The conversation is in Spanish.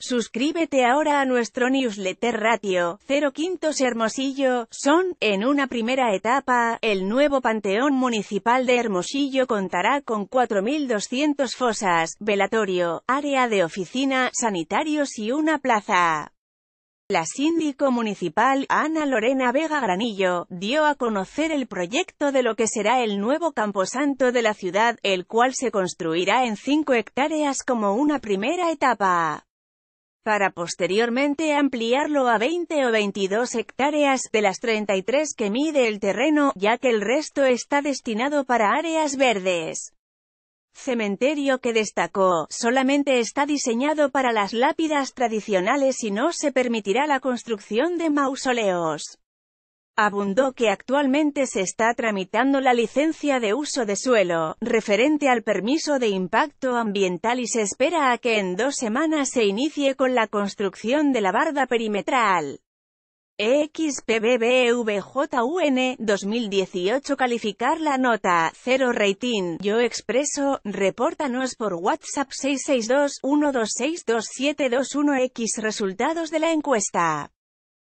Suscríbete ahora a nuestro newsletter Ratio 0 Quintos Hermosillo, son, en una primera etapa, el nuevo Panteón Municipal de Hermosillo contará con 4.200 fosas, velatorio, área de oficina, sanitarios y una plaza. La síndico municipal, Ana Lorena Vega Granillo, dio a conocer el proyecto de lo que será el nuevo camposanto de la ciudad, el cual se construirá en 5 hectáreas como una primera etapa para posteriormente ampliarlo a 20 o 22 hectáreas, de las 33 que mide el terreno, ya que el resto está destinado para áreas verdes. Cementerio que destacó, solamente está diseñado para las lápidas tradicionales y no se permitirá la construcción de mausoleos abundó que actualmente se está tramitando la licencia de uso de suelo, referente al permiso de impacto ambiental y se espera a que en dos semanas se inicie con la construcción de la barda perimetral. E XPBBVJUN, e 2018 calificar la nota 0 rating Yo Expreso repórtanos por WhatsApp 662 126 2721 X resultados de la encuesta